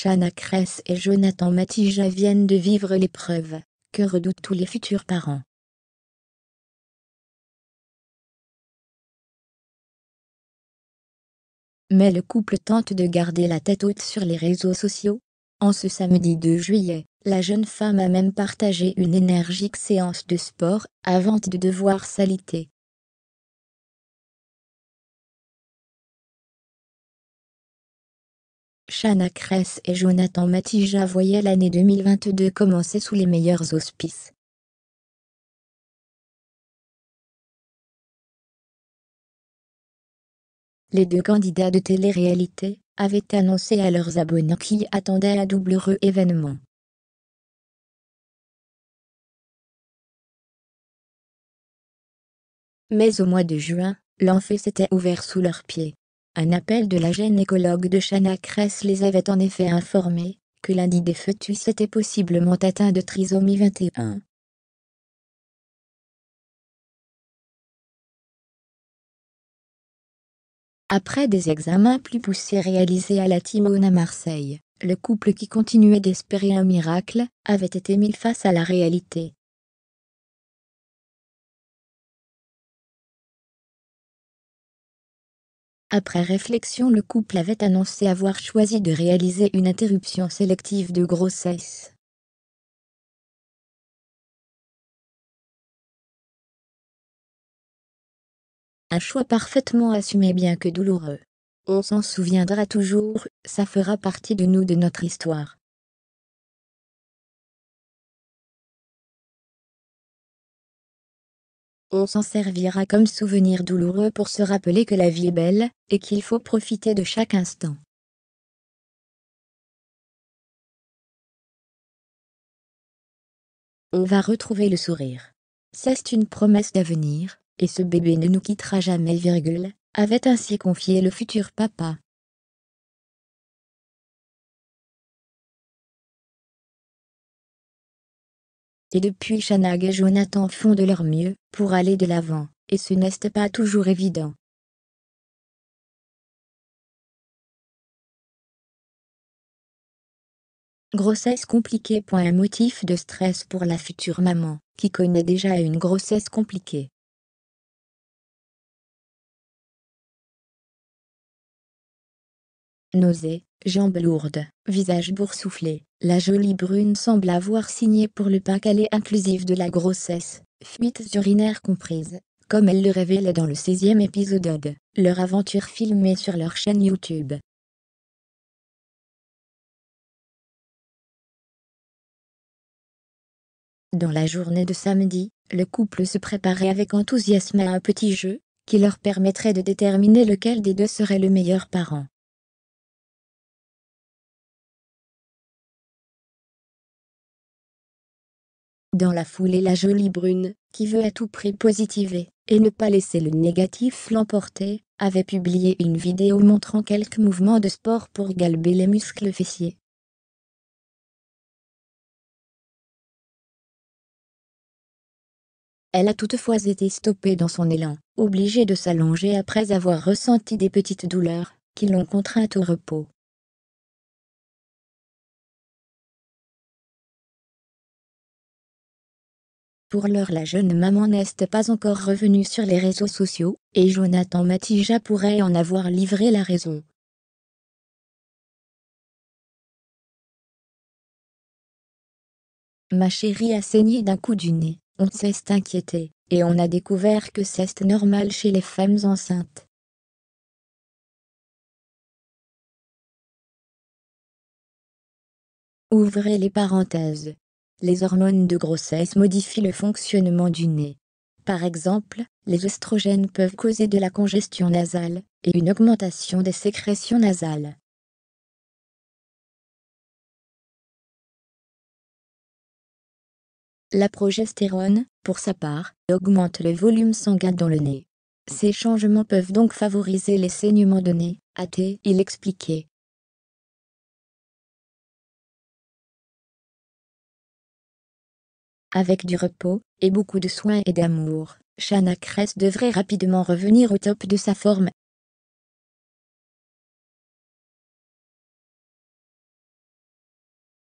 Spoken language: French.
Shana Kress et Jonathan Matija viennent de vivre l'épreuve que redoutent tous les futurs parents. Mais le couple tente de garder la tête haute sur les réseaux sociaux. En ce samedi 2 juillet, la jeune femme a même partagé une énergique séance de sport avant de devoir s'aliter. Shana Kress et Jonathan Matija voyaient l'année 2022 commencer sous les meilleurs auspices. Les deux candidats de télé-réalité avaient annoncé à leurs abonnés qu'ils attendaient un double heureux événement. Mais au mois de juin, l'enfer s'était ouvert sous leurs pieds. Un appel de la gynécologue de Chana Kress les avait en effet informés que lundi des fœtus était possiblement atteint de trisomie 21. Après des examens plus poussés réalisés à la Timone à Marseille, le couple qui continuait d'espérer un miracle avait été mis face à la réalité. Après réflexion le couple avait annoncé avoir choisi de réaliser une interruption sélective de grossesse. Un choix parfaitement assumé bien que douloureux. On s'en souviendra toujours, ça fera partie de nous de notre histoire. On s'en servira comme souvenir douloureux pour se rappeler que la vie est belle, et qu'il faut profiter de chaque instant. On va retrouver le sourire. C'est une promesse d'avenir, et ce bébé ne nous quittera jamais, virgule, avait ainsi confié le futur papa. Et depuis Shanag et Jonathan font de leur mieux pour aller de l'avant, et ce n'est pas toujours évident. Grossesse compliquée. Un motif de stress pour la future maman, qui connaît déjà une grossesse compliquée. Nausée, jambes lourdes, visage boursouflé, la jolie brune semble avoir signé pour le pas calé inclusif de la grossesse, fuites urinaires comprises, comme elle le révélait dans le 16e épisode de leur aventure filmée sur leur chaîne YouTube. Dans la journée de samedi, le couple se préparait avec enthousiasme à un petit jeu, qui leur permettrait de déterminer lequel des deux serait le meilleur parent. Dans la foulée la jolie brune, qui veut à tout prix positiver, et ne pas laisser le négatif l'emporter, avait publié une vidéo montrant quelques mouvements de sport pour galber les muscles fessiers. Elle a toutefois été stoppée dans son élan, obligée de s'allonger après avoir ressenti des petites douleurs, qui l'ont contrainte au repos. Pour l'heure la jeune maman n'est pas encore revenue sur les réseaux sociaux, et Jonathan Matija pourrait en avoir livré la raison. Ma chérie a saigné d'un coup du nez, on s'est inquiété, et on a découvert que c'est normal chez les femmes enceintes. Ouvrez les parenthèses. Les hormones de grossesse modifient le fonctionnement du nez. Par exemple, les œstrogènes peuvent causer de la congestion nasale et une augmentation des sécrétions nasales. La progestérone, pour sa part, augmente le volume sanguin dans le nez. Ces changements peuvent donc favoriser les saignements de nez, a-t-il expliqué. Avec du repos, et beaucoup de soins et d'amour, Shana devrait rapidement revenir au top de sa forme,